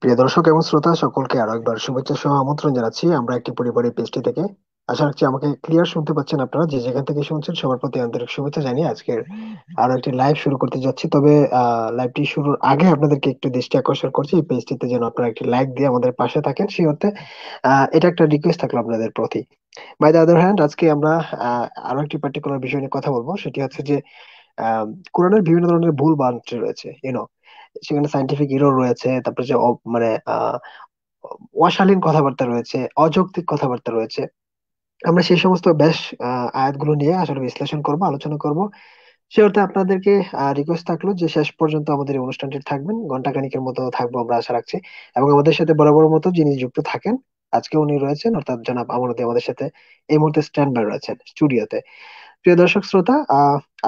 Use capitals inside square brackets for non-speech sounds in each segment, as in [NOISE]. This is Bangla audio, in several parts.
প্রিয় দর্শক এবং শ্রোতা সকলকে আরো একবার শুভেচ্ছা সহ আমন্ত্রণ জানাচ্ছি আমরা একটি পরিবারের পেজটি থেকে আশা রাখছি আমাকে ক্লিয়ার শুনতে পাচ্ছেন আপনারা যে যেখান থেকে শুনছেন সবার প্রতি আন্তরিক শুভেচ্ছা জানিয়ে আজকের আরো একটি লাইভ শুরু করতে যাচ্ছি তবে লাইভটি শুরুর আগে আপনাদেরকে একটু দৃষ্টি আকর্ষণ করছি এই পেজটিতে যেন আপনারা একটি লাইক দিয়ে আমাদের পাশে থাকেন সেই অর্থে এটা একটা রিকোয়েস্ট থাকলো আপনাদের প্রতি বাই দ্য আদার হ্যান্ড আজকে আমরা আরো একটি পার্টিকুলার বিষয় নিয়ে কথা বলবো সেটি হচ্ছে যে কোরআনের বিভিন্ন ধরনের ভুল বান্টি রয়েছে ইউনো সেখানে সাইন্টিফিক ইরর রয়েছে তারপর যে মানে অশালীন কথাবার্তা রয়েছে অযৌক্তিক কথাবার্তা রয়েছে আমরা সেই সমস্ত বেশ আয়াতগুলো নিয়ে আসলে বিশ্লেষণ করব আলোচনা করব সে অর্থে আপনাদেরকে রিকোয়েস্ট থাকলো যে শেষ পর্যন্ত আমাদের এই অনুষ্ঠানটি থাকবেন ঘন্টাখানিকের মতো থাকবো আমরা আশা রাখছি এবং আমাদের সাথে বরাবর মতো যিনি যুক্ত থাকেন আজকে উনি রয়েছেন অর্থাৎ জনাব আমানুদ্দিন আমাদের সাথে এই মুহূর্তে স্ট্যান্ড বাই রয়েছেন স্টুডিওতে প্রিয় দর্শক শ্রোতা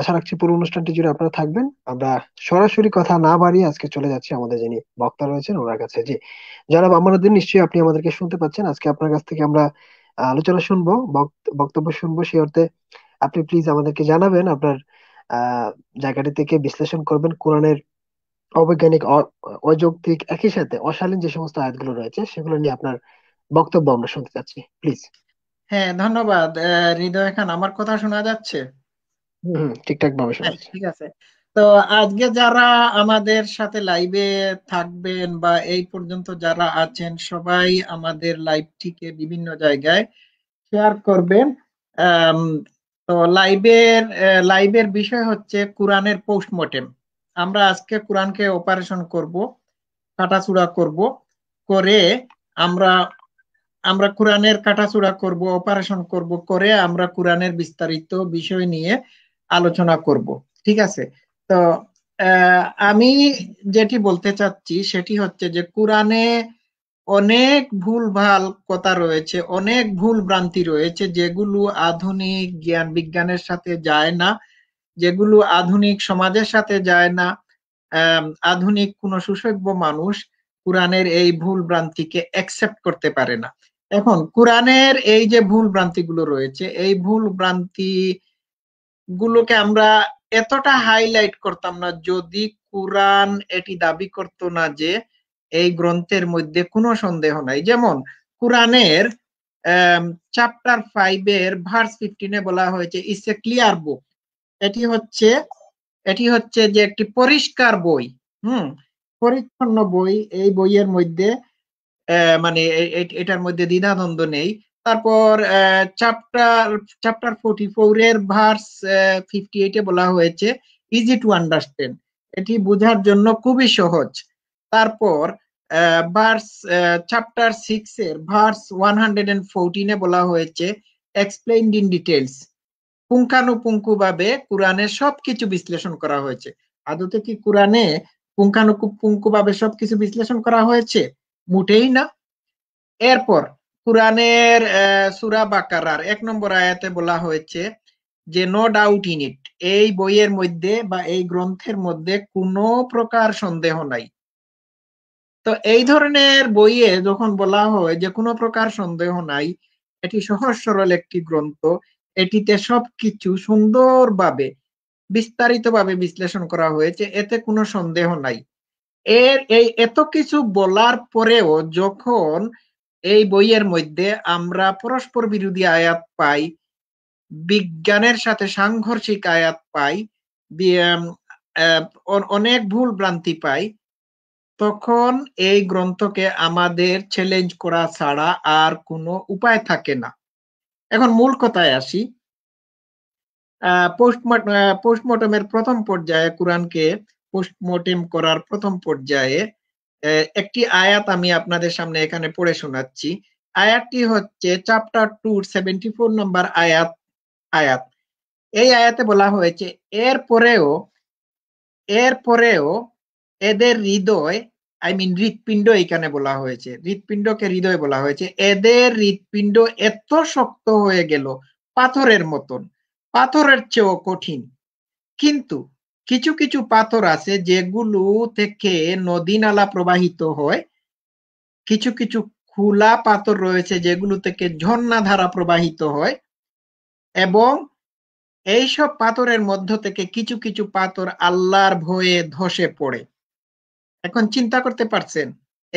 আশা রাখছি পুরো অনুষ্ঠানটি জুড়ে আপনারা থাকবেন আমরা সরাসরি কথা না বাড়িয়ে আজকে চলে যাচ্ছি আমাদের যিনি বক্তা রয়েছেন ওনার কাছে জি জনাব আমানুদ্দিন নিশ্চয়ই আপনি আমাদেরকে শুনতে পাচ্ছেন আজকে আপনার কাছ থেকে আমরা আলোচনা শুনবো বক্তব্য শুনবো সেই অর্থে আপনি প্লিজ আমাদেরকে জানাবেন আপনার জায়গাটি থেকে বিশ্লেষণ করবেন কোরআনের অবৈজ্ঞানিক অযৌক্তিক একই সাথে অশালীন যে সমস্ত আয়াতগুলো রয়েছে সেগুলো নিয়ে আপনার বক্তব্য আমরা শুনতে চাচ্ছি প্লিজ হ্যাঁ ধন্যবাদ আহ, হৃদয় খান আমার কথা শোনা যাচ্ছে হম ঠিকঠাক ভাবে শোনা হ্যাঁ যাচ্ছে ঠিক আছে তো আজকে যারা আমাদের সাথে লাইভে থাকবেন বা এই পর্যন্ত যারা আছেন সবাই আমাদের লাইভটিকে বিভিন্ন জায়গায় শেয়ার করবেন আম, তো লাইভের আহ, লাইভের বিষয় হচ্ছে কোরআনের পোস্টমর্টেম আমরা আজকে কোরআনকে অপারেশন করব কাটাচুরা করব করে আমরা আমরা কোরআনের কাটাচূড়া করব অপারেশন করব করে আমরা কোরআনের বিস্তারিত বিষয় নিয়ে আলোচনা করব ঠিক আছে তো আমি যেটি বলতে চাচ্ছি সেটি হচ্ছে যে কোরআনে অনেক ভুল ভাল কথা রয়েছে অনেক ভুল ভ্রান্তি রয়েছে যেগুলো আধুনিক জ্ঞান বিজ্ঞানের সাথে যায় না যেগুলো আধুনিক সমাজের সাথে যায় না আধুনিক কোন সুসজ্ঞ মানুষ কোরআনের এই ভুল ভ্রান্তিকে অ্যাকসেপ্ট করতে পারে না এখন কোরআনের এই যে ভুল ভ্রান্তিগুলো রয়েছে এই ভুল ভ্রান্তি গুলোকে আমরা এতটা হাইলাইট করতাম না যদি কোরআন এটি দাবি করত না যে এই গ্রন্থের মধ্যে কোনো সন্দেহ নাই যেমন কোরআনের চ্যাপ্টার এর ভার্স ফিফটিনে বলা হয়েছে ইস এ ক্লিয়ার বুক এটি হচ্ছে এটি হচ্ছে যে একটি পরিষ্কার বই হুম পরিচ্ছন্ন বই এই বইয়ের মধ্যে মানে এটার মধ্যে দ্বিধাদ্বন্দ্ব নেই তারপর চ্যাপ্টার চ্যাপ্টার ফোর্টি ফোর এর ভার্স ফিফটি এইটে বলা হয়েছে ইজি টু আন্ডারস্ট্যান্ড এটি বোঝার জন্য খুবই সহজ তারপর ভার্স চ্যাপ্টার সিক্স এর ভার্স ওয়ান হান্ড্রেড এন্ড ফোরটিনে বলা হয়েছে এক্সপ্লেইনড ইন ডিটেলস পুঙ্খানুপুঙ্খুভাবে কোরআনে সবকিছু বিশ্লেষণ করা হয়েছে আদতে কি কোরআনে সব সবকিছু বিশ্লেষণ করা হয়েছে মোটেই না এরপর কোরআনের সুরা বাকারার এক নম্বর আয়াতে বলা হয়েছে যে নো ডাউট ইন ইট এই বইয়ের মধ্যে বা এই গ্রন্থের মধ্যে কোনো প্রকার সন্দেহ নাই তো এই ধরনের বইয়ে যখন বলা হয় যে কোনো প্রকার সন্দেহ নাই এটি সহজ সরল একটি গ্রন্থ এটিতে সবকিছু সুন্দরভাবে বিস্তারিতভাবে বিশ্লেষণ করা হয়েছে এতে কোনো সন্দেহ নাই এর এই এত কিছু বলার পরেও যখন এই বইয়ের মধ্যে আমরা পরস্পর বিরোধী আয়াত পাই বিজ্ঞানের সাথে সাংঘর্ষিক আয়াত পাই অনেক ভুল ভ্রান্তি পাই তখন এই গ্রন্থকে আমাদের চ্যালেঞ্জ করা ছাড়া আর কোনো উপায় থাকে না এখন মূল কথায় আসি আহ পোস্টমর্টমের প্রথম পর্যায়ে কোরআনকে পোস্টমর্টেম করার প্রথম পর্যায়ে একটি আয়াত আমি আপনাদের সামনে এখানে পড়ে শোনাচ্ছি আয়াতটি হচ্ছে chapter two seventy four number আয়াত আয়াত এই আয়াতে বলা হয়েছে এর পরেও এর পরেও এদের হৃদয় আই মিন হৃৎপিণ্ড এখানে বলা হয়েছে হৃৎপিণ্ডকে হৃদয় বলা হয়েছে এদের হৃৎপিণ্ড এত শক্ত হয়ে গেল পাথরের মতন পাথরের চেয়েও কঠিন কিন্তু কিছু কিছু পাথর আছে যেগুলো থেকে নদী নালা প্রবাহিত হয় কিছু কিছু খোলা পাথর রয়েছে যেগুলো থেকে ঝর্ণা ধারা প্রবাহিত হয় এবং এইসব পাথরের মধ্য থেকে কিছু কিছু পাথর আল্লাহর ভয়ে ধসে পড়ে এখন চিন্তা করতে পারছেন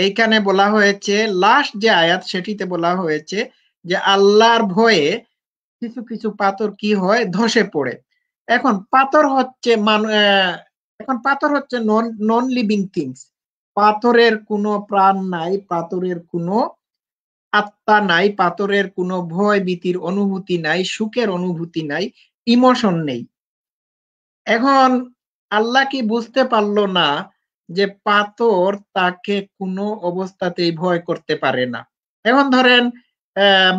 এইখানে বলা হয়েছে লাস্ট যে আয়াত সেটিতে বলা হয়েছে যে আল্লাহর ভয়ে কিছু কিছু পাথর কি হয় ধসে পড়ে এখন পাথর হচ্ছে এখন পাথর হচ্ছে নন নন লিভিং থিংস পাথরের কোনো প্রাণ নাই পাথরের কোনো আত্মা নাই পাথরের কোনো ভয় ভীতির অনুভূতি নাই সুখের অনুভূতি নাই ইমোশন নেই এখন আল্লাহ কি বুঝতে পারলো না যে পাথর তাকে কোনো অবস্থাতেই ভয় করতে পারে না এখন ধরেন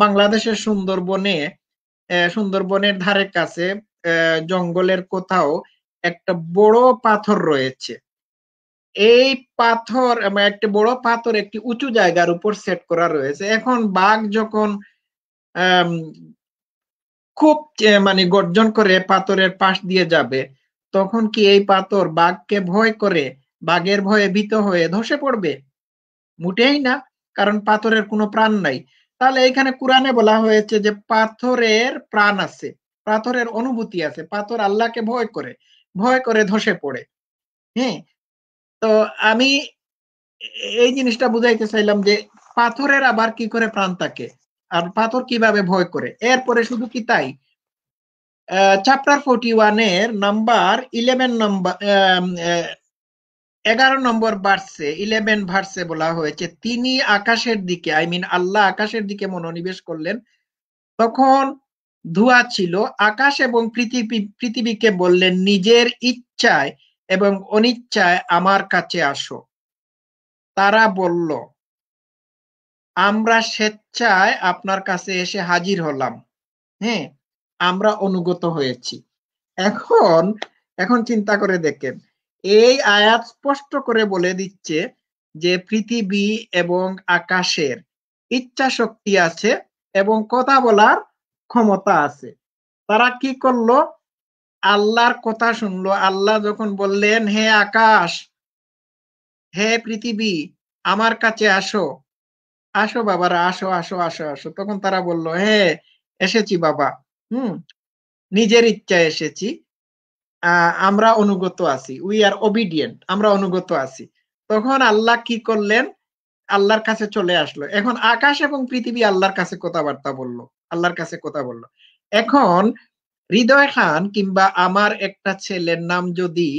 বাংলাদেশের সুন্দরবনে সুন্দরবনের ধারে কাছে জঙ্গলের কোথাও একটা বড় পাথর রয়েছে এই পাথর একটি বড় পাথর একটি উঁচু জায়গার উপর সেট করা রয়েছে এখন বাঘ যখন খুব মানে গর্জন করে পাথরের পাশ দিয়ে যাবে তখন কি এই পাথর বাঘকে ভয় করে বাঘের ভয়ে ভীত হয়ে ধসে পড়বে মুটেই না কারণ পাথরের কোনো প্রাণ নাই তাহলে এখানে কোরআনে বলা হয়েছে যে পাথরের প্রাণ আছে পাথরের অনুভূতি আছে পাথর আল্লাহকে ভয় করে ভয় করে ধসে পড়ে হ্যাঁ তো আমি এই জিনিসটা বুঝাইতে চাইলাম যে পাথরের আবার কি করে প্রাণ থাকে আর পাথর কিভাবে ভয় করে এরপরে শুধু কি তাই চ্যাপ্টার ফোর্টি ওয়ান এর নাম্বার ইলেভেন নাম্বার এগারো নম্বর বার্সে ইলেভেন ভার্সে বলা হয়েছে তিনি আকাশের দিকে আই মিন আল্লাহ আকাশের দিকে মনোনিবেশ করলেন তখন ধোয়া ছিল আকাশ এবং পৃথিবী পৃথিবীকে বললেন নিজের ইচ্ছায় এবং অনিচ্ছায় আমার কাছে আসো তারা বলল আমরা স্বেচ্ছায় আপনার কাছে এসে হাজির হলাম হ্যাঁ আমরা অনুগত হয়েছি এখন এখন চিন্তা করে দেখেন এই আয়াত স্পষ্ট করে বলে দিচ্ছে যে পৃথিবী এবং আকাশের ইচ্ছা শক্তি আছে এবং কথা বলার ক্ষমতা আছে তারা কি করলো আল্লাহর কথা শুনলো আল্লাহ যখন বললেন হে আকাশ হে পৃথিবী আমার কাছে আসো আসো বাবারা আসো আসো আসো আসো তখন তারা বলল হে এসেছি বাবা হুম নিজের ইচ্ছায় এসেছি আমরা অনুগত আছি উই আর ওবিডিয়েন্ট আমরা অনুগত আছি তখন আল্লাহ কি করলেন আল্লাহর কাছে চলে আসলো এখন আকাশ এবং পৃথিবী আল্লাহর কাছে কথাবার্তা বললো আল্লাহর কাছে কথা বলল এখন হৃদয় খান কিংবা আমার একটা ছেলের নাম যদি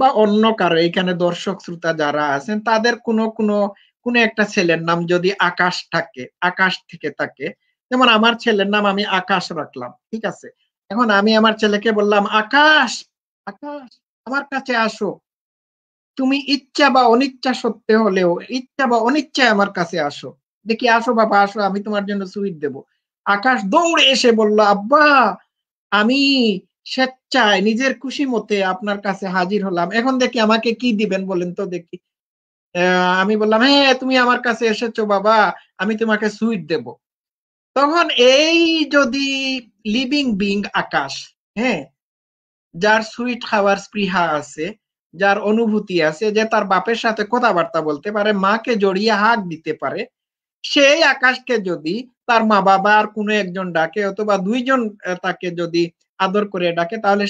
বা অন্য কারো এখানে দর্শক শ্রোতা যারা আছেন তাদের কোনো কোনো কোন একটা ছেলের নাম যদি আকাশ থাকে আকাশ থেকে থাকে যেমন আমার ছেলের নাম আমি আকাশ রাখলাম ঠিক আছে এখন আমি আমার ছেলেকে বললাম আকাশ আকাশ আমার কাছে আসো তুমি ইচ্ছা বা অনিচ্ছা সত্যি হলেও ইচ্ছা বা অনিচ্ছায় আমার কাছে আসো দেখি আসো বাবা আসো আমি তোমার জন্য সুইট দেবো আকাশ দৌড়ে এসে বলল আব্বা আমি স্বেচ্ছায় নিজের খুশি মতে আপনার কাছে হাজির হলাম এখন দেখি আমাকে কি দিবেন বলেন তো দেখি আমি বললাম হ্যাঁ তুমি আমার কাছে এসেছো বাবা আমি তোমাকে সুইট দেব তখন এই যদি লিভিং বিং আকাশ হ্যাঁ যার সুইট খাওয়ার স্পৃহা আছে যার অনুভূতি আছে যে তার বাপের সাথে কথাবার্তা বলতে পারে মাকে জড়িয়ে হাত দিতে পারে সেই আকাশকে যদি তার মা বাবা আর কোনো একজন ডাকে অথবা দুইজন তাকে যদি আদর করে ডাকে তাহলে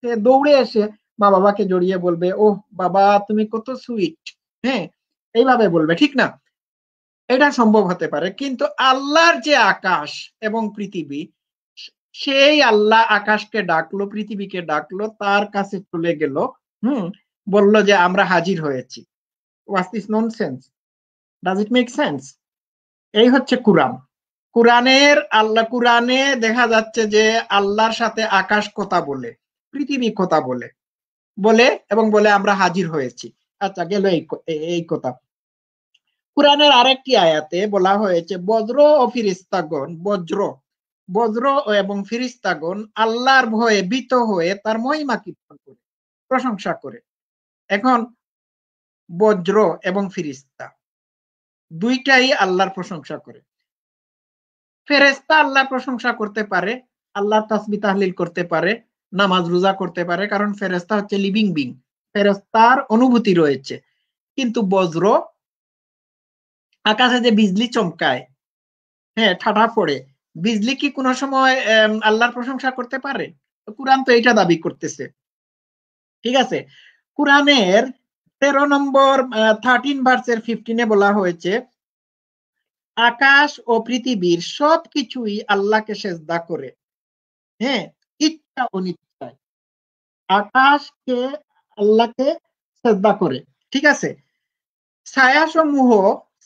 সে দৌড়ে এসে মা বাবাকে জড়িয়ে বলবে ও বাবা তুমি কত সুইট হ্যাঁ এইভাবে বলবে ঠিক না এটা সম্ভব হতে পারে কিন্তু আল্লাহর যে আকাশ এবং পৃথিবী সেই আল্লাহ আকাশকে ডাকলো পৃথিবীকে ডাকলো তার কাছে চলে গেল হুম বলল যে আমরা হাজির হয়েছি was is sense does it make sense এই হচ্ছে কুরআন কোরআনের আল্লাহ কোরআনে দেখা যাচ্ছে যে আল্লাহর সাথে আকাশ কথা বলে পৃথিবী কথা বলে বলে এবং বলে আমরা হাজির হয়েছি আচ্ছা গেল এই কথা কোরআনের আরেকটি আয়াতে বলা হয়েছে বজ্র ও ফিরিস্তাগণ বজ্র বজ্র এবং ফিরিস্তাগণ আল্লাহর ভয়ে ভীত হয়ে তার মহিমা কীর্তন করে প্রশংসা করে এখন বজ্র এবং ফিরিস্তা দুইটাই আল্লাহর প্রশংসা করে ফেরেস্তা আল্লাহর প্রশংসা করতে পারে আল্লাহর তাসবি তাহলিল করতে পারে নামাজ রোজা করতে পারে কারণ ফেরেস্তা হচ্ছে লিভিং বিং ফেরস্তার অনুভূতি রয়েছে কিন্তু বজ্র আকাশে যে বিজলি চমকায় হ্যাঁ ঠাটা পড়ে বিজলি কি কোনো সময় আল্লাহর প্রশংসা করতে পারে কোরআন তো এটা দাবি করতেছে ঠিক আছে কোরআনের তেরো নম্বর থার্টিন ভার্সের ফিফটিনে বলা হয়েছে আকাশ ও পৃথিবীর সব কিছুই আল্লাহকে সেজদা করে হ্যাঁ ইচ্ছা অনিচ্ছায় আকাশকে আল্লাহকে সেজদা করে ঠিক আছে ছায়া সমূহ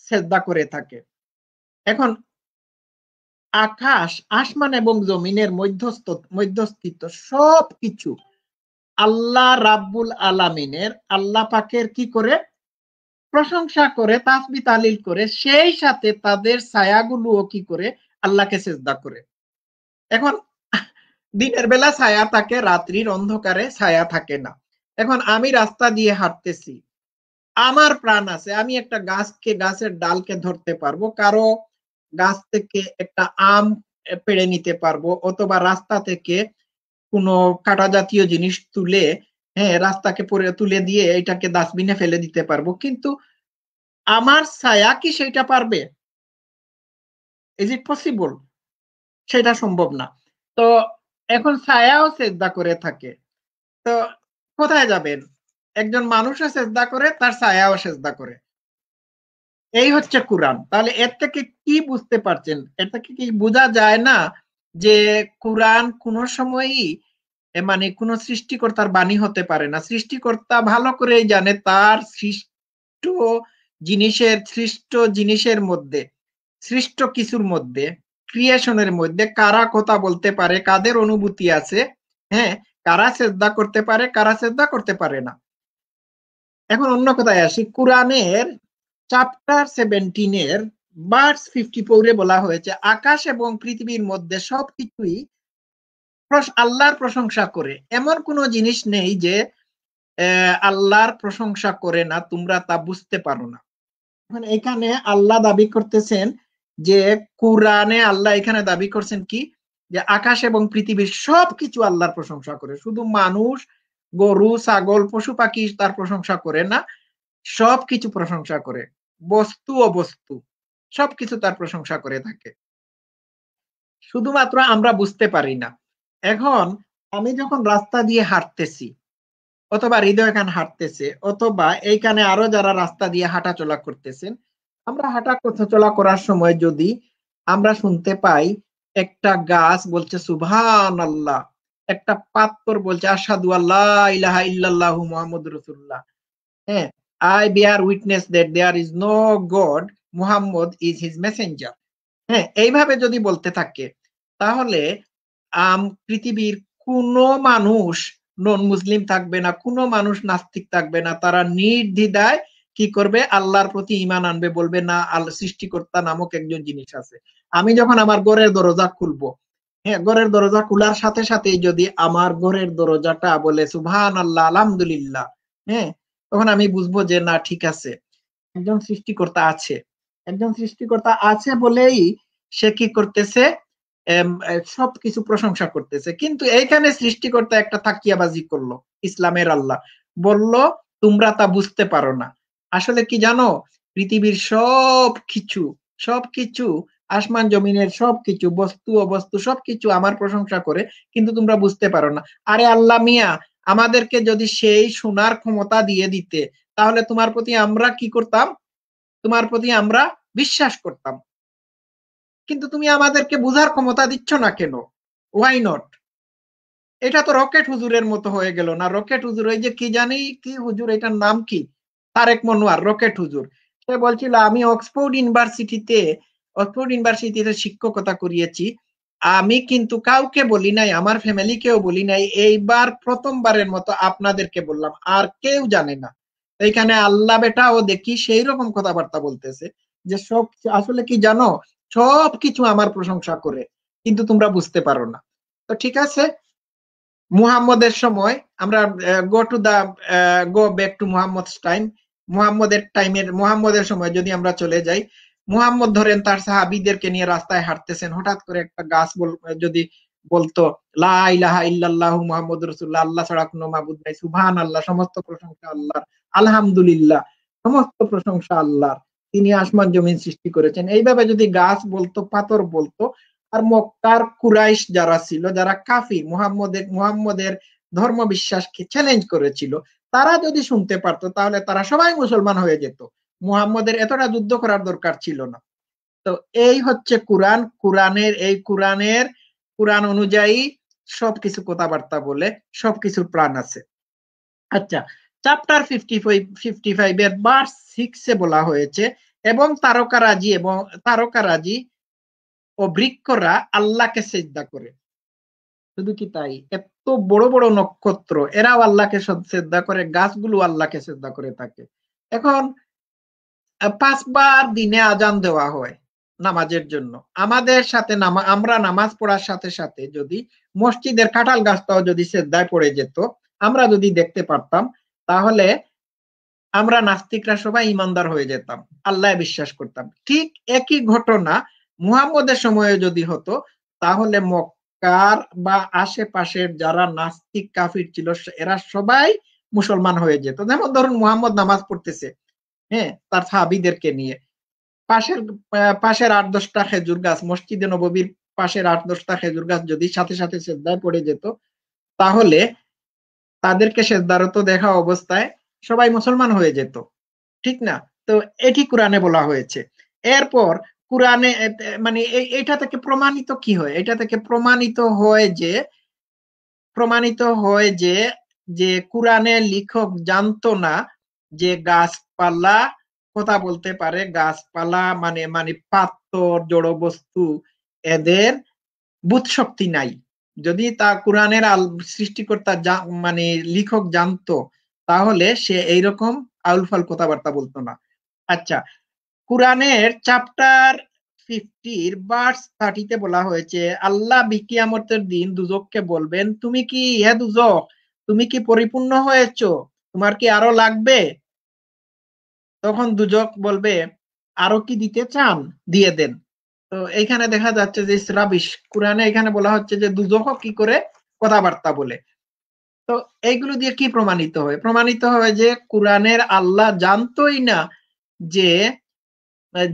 শ্রদ্ধা করে থাকে এখন আকাশ আসমান এবং জমিনের মধ্যস্থ মধ্যস্থিত সব কিছু আল্লাহ রাব্বুল আলামিনের আল্লাহ পাকের কি করে প্রশংসা করে তাসবি তালিল করে সেই সাথে তাদের ছায়াগুলো ও কি করে আল্লাহকে সেজদা করে এখন দিনের বেলা ছায়া থাকে রাত্রির অন্ধকারে ছায়া থাকে না এখন আমি রাস্তা দিয়ে হাঁটতেছি আমার প্রাণ আছে আমি একটা গাছকে গাছের ডালকে ধরতে পারবো কারো গাছ থেকে একটা আম পেড়ে নিতে পারবো অথবা রাস্তা থেকে কোনো কাটা জাতীয় জিনিস তুলে হ্যাঁ রাস্তাকে পরে তুলে দিয়ে এটাকে ডাস্টবিনে ফেলে দিতে পারবো কিন্তু আমার ছায়া কি সেটা পারবে ইজ ইট পসিবল সেটা সম্ভব না তো এখন ছায়াও চেষ্টা করে থাকে তো কোথায় যাবেন একজন মানুষও চেষ্টা করে তার ছায়াও চেষ্টা করে এই হচ্ছে কোরআন তাহলে এর থেকে কি বুঝতে পারছেন এর থেকে কি বোঝা যায় না যে কোরআন কোন সময়ই এ মানে কোনো সৃষ্টিকর্তার বাণী হতে পারে না সৃষ্টিকর্তা ভালো করেই জানে তার সৃষ্ট জিনিসের সৃষ্ট জিনিসের মধ্যে সৃষ্ট কিছুর মধ্যে ক্রিয়েশনের মধ্যে কারা কথা বলতে পারে কাদের অনুভূতি আছে হ্যাঁ কারা শ্রদ্ধা করতে পারে কারা শ্রদ্ধা করতে পারে না এখন অন্য কথায় আসি কোরআনের চ্যাপ্টার সেভেন্টিনের বার্স ফিফটি ফোরে বলা হয়েছে আকাশ এবং পৃথিবীর মধ্যে সবকিছুই আল্লাহর প্রশংসা করে এমন কোন জিনিস নেই যে আল্লাহর প্রশংসা করে না তোমরা তা বুঝতে পারো না এখানে আল্লাহ দাবি করতেছেন যে কোরআনে আল্লাহ এখানে দাবি করছেন কি যে আকাশ এবং পৃথিবীর সবকিছু আল্লাহর প্রশংসা করে শুধু মানুষ গরু ছাগল পশু পাখি তার প্রশংসা করে না সবকিছু প্রশংসা করে বস্তু ও অবস্তু সবকিছু তার প্রশংসা করে থাকে শুধুমাত্র আমরা বুঝতে পারি না এখন আমি যখন রাস্তা দিয়ে হাঁটতেছি অথবা হৃদয় খান হাঁটতেছে অথবা এইখানে আরো যারা রাস্তা দিয়ে হাঁটা চলা করতেছেন আমরা হাঁটা চলা করার সময় যদি আমরা শুনতে পাই একটা গাছ বলছে সুভান আল্লাহ একটা পাত্তর বলছে আসাদু আল্লাহ ইলাহা ইল্লাল্লাহু মুহাম্মদ রসুল্লাহ হ্যাঁ I are witness that there is no god Muhammad is his messenger হ্যাঁ এইভাবে যদি বলতে থাকে তাহলে পৃথিবীর কোনো মানুষ নন মুসলিম থাকবে না কোনো মানুষ নাস্তিক থাকবে না তারা নির্দ্বিধায় কি করবে আল্লাহর প্রতি ইমান আনবে বলবে না আল সৃষ্টিকর্তা নামক একজন জিনিস আছে আমি যখন আমার ঘরের দরজা খুলবো হ্যাঁ ঘরের দরজা খোলার সাথে সাথে যদি আমার ঘরের দরজাটা বলে সুভান আল্লাহ আলহামদুলিল্লাহ হ্যাঁ তখন আমি বুঝবো যে না ঠিক আছে একজন সৃষ্টিকর্তা আছে একজন সৃষ্টিকর্তা আছে বলেই সে কি করতেছে সবকিছু প্রশংসা করতেছে কিন্তু এইখানে সৃষ্টিকর্তা একটা থাকিয়াবাজি করলো ইসলামের আল্লাহ বলল তোমরা তা বুঝতে পারো না আসলে কি জানো পৃথিবীর সব কিছু সব কিছু আসমান জমিনের সবকিছু বস্তু অবস্তু সবকিছু আমার প্রশংসা করে কিন্তু তোমরা বুঝতে পারো না আরে আল্লাহ মিয়া আমাদেরকে যদি সেই শোনার ক্ষমতা দিয়ে দিতে তাহলে তোমার প্রতি আমরা কি করতাম তোমার প্রতি আমরা বিশ্বাস করতাম কিন্তু তুমি আমাদেরকে বুঝার ক্ষমতা দিচ্ছ না কেন ওয়াই নট এটা তো রকেট হুজুরের মতো হয়ে গেল না রকেট হুজুর ওই যে কি জানি কি হুজুর এটার নাম কি তারেক মনোয়ার রকেট হুজুর সে বলছিল আমি অক্সফোর্ড ইউনিভার্সিটিতে অক্সফোর্ড ইউনিভার্সিটিতে শিক্ষকতা করিয়েছি আমি কিন্তু কাউকে বলি নাই আমার ফ্যামিলি কেউ বলি নাই এইবার প্রথমবারের মতো আপনাদেরকে বললাম আর কেউ জানে না এইখানে আল্লাহ বেটাও দেখি সেই রকম কথাবার্তা বলতেছে যে সব আসলে কি জানো সবকিছু আমার প্রশংসা করে কিন্তু তোমরা বুঝতে পারো না তো ঠিক আছে মুহাম্মদের সময় আমরা go to the go back to Muhammad time মুহাম্মদের টাইমের মুহাম্মদের সময় যদি আমরা চলে যাই মুহাম্মদ ধরেন তার সাহাবিদেরকে নিয়ে রাস্তায় হাঁটতেছেন হঠাৎ করে একটা গাছ বল যদি বলতো লাহা ইল্লাল্লাহু মুহাম্মদ রসুল্লাহ আল্লাহ ছাড়া কোনো মাবুদ নাই সুবহান আল্লাহ সমস্ত প্রশংসা আল্লাহর আলহামদুলিল্লাহ সমস্ত প্রশংসা আল্লাহর তিনি আসমান জমিন সৃষ্টি করেছেন এইভাবে যদি গাছ বলতো পাথর বলতো আর মক্কার কুরাইশ যারা ছিল যারা কাফি মুহাম্মদের মুহাম্মদের ধর্ম বিশ্বাসকে চ্যালেঞ্জ করেছিল তারা যদি শুনতে পারতো তাহলে তারা সবাই মুসলমান হয়ে যেত মুহাম্মদের এতটা যুদ্ধ করার দরকার ছিল না তো এই হচ্ছে কোরআন কোরআনের এই কোরআনের কোরআন অনুযায়ী সবকিছু কথাবার্তা বলে সবকিছুর প্রাণ আছে আচ্ছা চ্যাপ্টার ফিফটি ফিফটি ফাইভের বার সিক্সে বলা হয়েছে এবং তারকারাজি এবং তারকারাজি ও বৃক্ষরা আল্লাহকে সেজদা করে শুধু কি তাই এত বড় বড় নক্ষত্র এরাও আল্লাহকে শ্রদ্ধা করে গাছগুলো আল্লাহকে শ্রদ্ধা করে থাকে এখন পাঁচবার দিনে আজান দেওয়া হয় নামাজের জন্য আমাদের সাথে নামা আমরা নামাজ পড়ার সাথে সাথে যদি মসজিদের কাঁঠাল গাছটাও যদি শ্রদ্ধায় পড়ে যেত আমরা যদি দেখতে পারতাম তাহলে আমরা নাস্তিকরা সবাই ইমানদার হয়ে যেতাম আল্লাহ বিশ্বাস করতাম ঠিক একই ঘটনা মুহাম্মদের সময়ে যদি হতো তাহলে মক্কার বা আশেপাশের যারা নাস্তিক কাফির ছিল এরা সবাই মুসলমান হয়ে যেত যেমন ধরুন মুহাম্মদ নামাজ পড়তেছে হ্যাঁ তার সাহাবিদেরকে নিয়ে পাশের পাশের আট দশটা খেজুর গাছ মসজিদে নবীর পাশের আট দশটা খেজুর গাছ যদি সাথে সাথে শ্রদ্ধায় পড়ে যেত তাহলে তাদেরকে সেজদারত দেখা অবস্থায় সবাই মুসলমান হয়ে যেত ঠিক না তো এটি কোরআনে বলা হয়েছে এরপর কোরআনে মানে এটা থেকে প্রমাণিত কি হয় এটা থেকে প্রমাণিত হয় যে প্রমাণিত হয় যে যে কোরআনের লেখক জানতো না যে গাছপালা কথা বলতে পারে গাছপালা মানে মানে জড় জড়বস্তু এদের বুধ শক্তি নাই যদি তা কোরআনের আল সৃষ্টিকর্তা মানে লিখক জানতো তাহলে সে এইরকম আউলফাল কথাবার্তা বলতো না আচ্ছা কোরআনের চ্যাপ্টার ফিফটির বার্স থার্টিতে বলা হয়েছে আল্লাহ বিকিয়ামতের দিন দুজককে বলবেন তুমি কি হে দুজক তুমি কি পরিপূর্ণ হয়েছ তোমার কি আরো লাগবে তখন দুজক বলবে আরো কি দিতে চান দিয়ে দেন তো এইখানে দেখা যাচ্ছে যে ইসরাবিশ কোরআনে এখানে বলা হচ্ছে যে দুজহ কি করে কথাবার্তা বলে তো এইগুলো দিয়ে কি প্রমাণিত হয় প্রমাণিত হয় যে কোরআনের আল্লাহ জানতোই না যে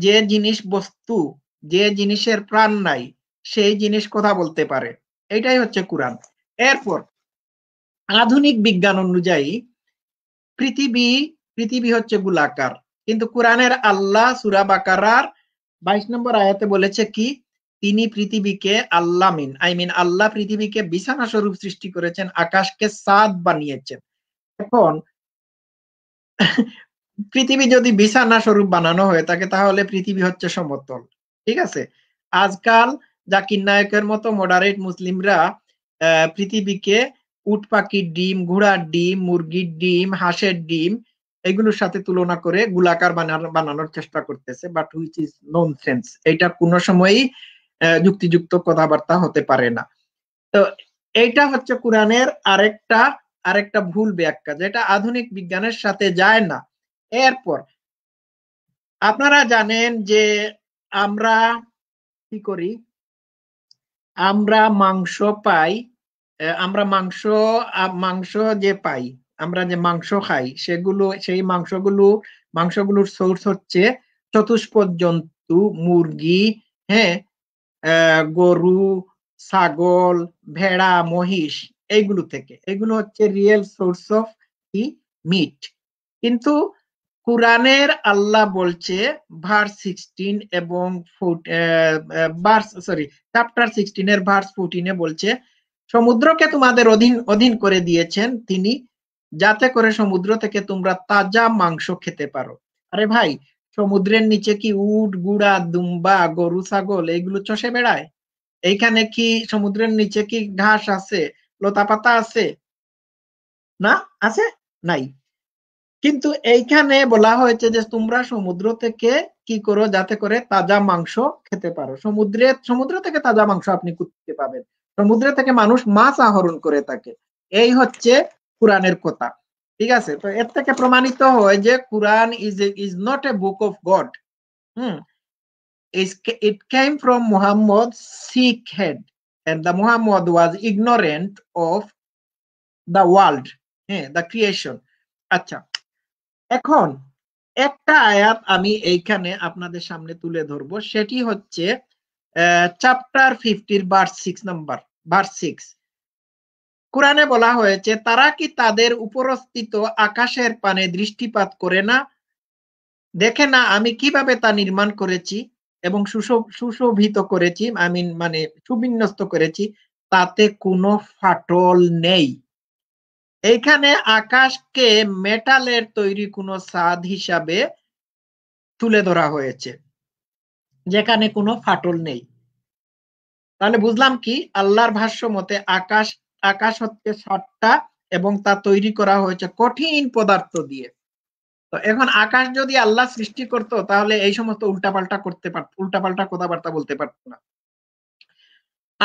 যে জিনিস বস্তু যে জিনিসের প্রাণ নাই সেই জিনিস কথা বলতে পারে এটাই হচ্ছে কোরআন এরপর আধুনিক বিজ্ঞান অনুযায়ী পৃথিবী পৃথিবী হচ্ছে গোলাকার কিন্তু কোরআনের আল্লাহ সুরাবাকার বাইশ নম্বর আয়াতে বলেছে কি তিনি পৃথিবীকে আল্লাহ মিন আই মিন আল্লাহ পৃথিবীকে বিছানা স্বরূপ সৃষ্টি করেছেন আকাশকে সাদ বানিয়েছেন এখন পৃথিবী যদি বিছানা স্বরূপ বানানো হয়ে থাকে তাহলে পৃথিবী হচ্ছে সমতল ঠিক আছে আজকাল জাকির নায়কের মতো মডারেট মুসলিমরা পৃথিবীকে উটপাকির পাখির ডিম ঘোড়ার ডিম মুরগির ডিম হাঁসের ডিম এগুলোর সাথে তুলনা করে গোলাকার বানানোর চেষ্টা করতেছে but which is nonsense এটা কোনো সময়ই যুক্তিযুক্ত কথাবার্তা হতে পারে না তো এইটা হচ্ছে কোরআনের আরেকটা আরেকটা ভুল ব্যাখ্যা যেটা আধুনিক বিজ্ঞানের সাথে যায় না এরপর আপনারা জানেন যে আমরা কি করি আমরা মাংস পাই আমরা মাংস মাংস যে পাই আমরা যে মাংস খাই সেগুলো সেই মাংসগুলো মাংসগুলোর সোর্স হচ্ছে চতুষ্পদ জন্তু মুরগি হ্যাঁ গরু ছাগল ভেড়া মহিষ এইগুলো থেকে এগুলো হচ্ছে real source of the meat কিন্তু কোরআনের আল্লাহ বলছে ভার্স সিক্সটিন এবং ভার্স সরি চ্যাপ্টার সিক্সটিনের ভার্স ফোরটিনে বলছে সমুদ্রকে তোমাদের অধীন অধীন করে দিয়েছেন তিনি যাতে করে সমুদ্র থেকে তোমরা তাজা মাংস খেতে পারো আরে ভাই সমুদ্রের নিচে কি উট গুড়া দুম্বা গরু ছাগল এইগুলো চষে বেড়ায় এইখানে কি সমুদ্রের নিচে কি ঘাস আছে লতা পাতা আছে না আছে নাই কিন্তু এইখানে বলা হয়েছে যে তোমরা সমুদ্র থেকে কি করো যাতে করে তাজা মাংস খেতে পারো সমুদ্রে সমুদ্র থেকে তাজা মাংস আপনি কুত্তে পাবেন সমুদ্র থেকে মানুষ মাছ আহরণ করে থাকে এই হচ্ছে কোরআনের কথা ঠিক আছে তো এর থেকে প্রমাণিত হয় যে কোরআন is is not a book of god hmm it came from Muhammad sick head and the Muhammad was ignorant of the world হ্যাঁ দা ক্রিয়েশন আচ্ছা এখন একটা আয়াত আমি এইখানে আপনাদের সামনে তুলে ধরবো সেটি হচ্ছে চ্যাপ্টার ফিফটির verse six number verse six কোরআনে বলা হয়েছে তারা কি তাদের উপরস্থিত আকাশের পানে দৃষ্টিপাত করে না দেখে না আমি কিভাবে তা নির্মাণ করেছি এবং সুশোভিত করেছি আমি মানে সুবিন্যস্ত করেছি তাতে কোনো ফাটল নেই এইখানে আকাশকে মেটালের তৈরি কোনো স্বাদ হিসাবে তুলে ধরা হয়েছে যেখানে কোনো ফাটল নেই তাহলে বুঝলাম কি আল্লাহর ভাষ্য মতে আকাশ আকাশ হচ্ছে সারটা এবং তা তৈরি করা হয়েছে কঠিন পদার্থ দিয়ে তো এখন আকাশ যদি আল্লাহ সৃষ্টি করতো তাহলে এই সমস্ত উল্টাপাল্টা করতে পারত উল্টাপাল্টা কথাবার্তা বলতে পারতো না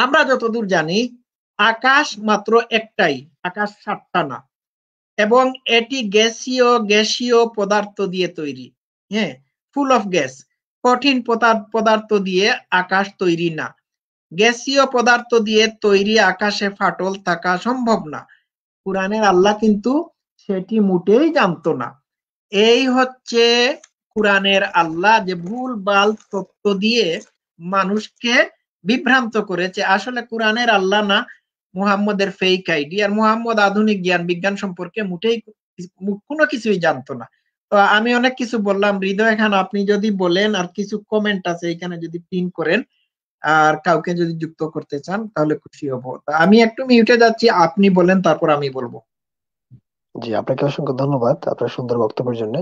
আমরা যতদূর জানি আকাশ মাত্র একটাই আকাশ সাতটা না এবং এটি গ্যাসীয় গ্যাসীয় পদার্থ দিয়ে তৈরি হ্যাঁ ফুল অফ গ্যাস কঠিন পদার্থ দিয়ে আকাশ তৈরি না গ্যাসীয় পদার্থ দিয়ে তৈরি আকাশে ফাটল থাকা সম্ভব না কোরআনের আল্লাহ কিন্তু সেটি মোটেই জানতো না এই হচ্ছে কোরআনের আল্লাহ যে ভুল বাল তত্ত্ব দিয়ে মানুষকে বিভ্রান্ত করেছে আসলে কোরআনের আল্লাহ না মুহাম্মদের ফেক আইডি আর মুহাম্মদ আধুনিক জ্ঞান বিজ্ঞান সম্পর্কে মোটেই কোনো কিছুই জানতো না তো আমি অনেক কিছু বললাম হৃদয় খান আপনি যদি বলেন আর কিছু কমেন্ট আছে এখানে যদি পিন করেন আর কাউকে যদি যুক্ত করতে চান তাহলে খুশি হব আমি একটু মিউটে যাচ্ছি আপনি বলেন তারপর আমি বলবো জি আপনাকে অসংখ্য ধন্যবাদ আপনার সুন্দর বক্তব্যের জন্য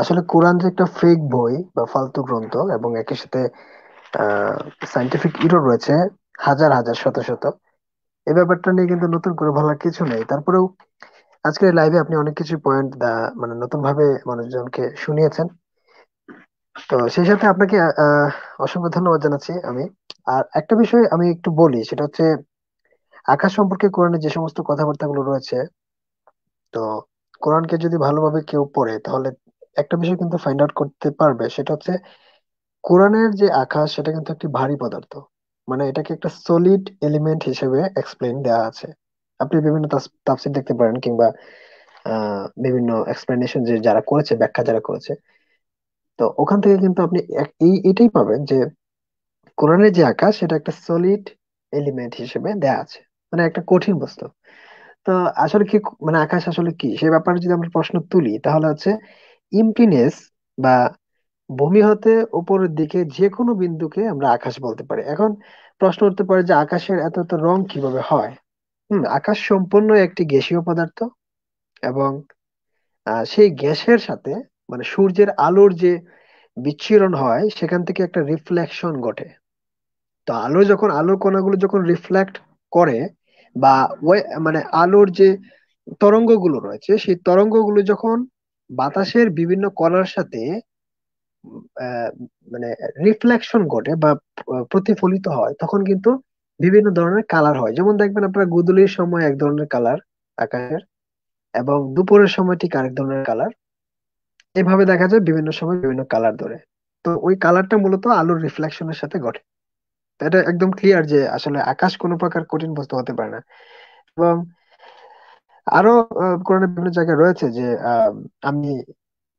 আসলে কোরআন যে একটা ফেক বই বা ফালতু গ্রন্থ এবং একই সাথে সাইন্টিফিক ইরো রয়েছে হাজার হাজার শত শত এই ব্যাপারটা নিয়ে কিন্তু নতুন করে ভালো কিছু নেই তারপরেও আজকের লাইভে আপনি অনেক কিছু পয়েন্ট মানে নতুন ভাবে মানুষজনকে শুনিয়েছেন তো সেই সাথে আপনাকে আহ, অসংখ্য ধন্যবাদ জানাচ্ছি আমি আর একটা বিষয় আমি একটু বলি সেটা হচ্ছে আকাশ সম্পর্কে কোরআনে যে সমস্ত কথাবার্তাগুলো রয়েছে তো কোরআনকে যদি ভালোভাবে কেউ পড়ে তাহলে একটা বিষয় কিন্তু ফাইন্ড আউট করতে পারবে সেটা হচ্ছে কোরআনের যে আকাশ সেটা কিন্তু একটি ভারী পদার্থ মানে এটাকে একটা সলিড এলিমেন্ট হিসেবে এক্সপ্লেন দেওয়া আছে আপনি বিভিন্ন তাফসির দেখতে পারেন কিংবা আহ বিভিন্ন এক্সপ্লেনেশন যে যারা করেছে ব্যাখ্যা যারা করেছে তো ওখান থেকে কিন্তু আপনি এক- এই এটাই পাবেন যে কোরআনের যে আকাশ সেটা একটা সলিড এলিমেন্ট হিসেবে দেয়া আছে মানে একটা কঠিন বস্তু তো আসলে কি মানে আকাশ আসলে কি সে ব্যাপারে যদি আমরা প্রশ্ন তুলি তাহলে হচ্ছে ইমপিনেস বা ভূমি হতে উপরের দিকে যে কোনো বিন্দুকে আমরা আকাশ বলতে পারি এখন প্রশ্ন উঠতে পারে যে আকাশের এত এত রং কিভাবে হয় হম আকাশ সম্পূর্ণ একটি গ্যাসীয় পদার্থ এবং আহ, সেই গ্যাসের সাথে মানে সূর্যের আলোর যে বিচ্ছিরণ হয় সেখান থেকে একটা রিফ্লেকশন ঘটে তো আলো যখন আলোর কণাগুলো যখন রিফ্লেক্ট করে বা মানে আলোর যে তরঙ্গগুলো রয়েছে সেই তরঙ্গগুলো যখন বাতাসের বিভিন্ন কণার সাথে মানে রিফ্লেকশন ঘটে বা প্রতিফলিত হয় তখন কিন্তু বিভিন্ন ধরনের কালার হয় যেমন দেখবেন আপনারা গুদুলির সময় এক ধরনের কালার আকাশের এবং দুপুরের সময় ঠিক আরেক ধরনের কালার এভাবে দেখা যায় বিভিন্ন সময় বিভিন্ন কালার ধরে তো ওই কালারটা মূলত আলোর রিফ্লেকশনের সাথে ঘটে এটা একদম ক্লিয়ার যে আসলে আকাশ কোন প্রকার কঠিন বস্তু হতে পারে না এবং আরো কোরআনের বিভিন্ন জায়গায় রয়েছে যে আমি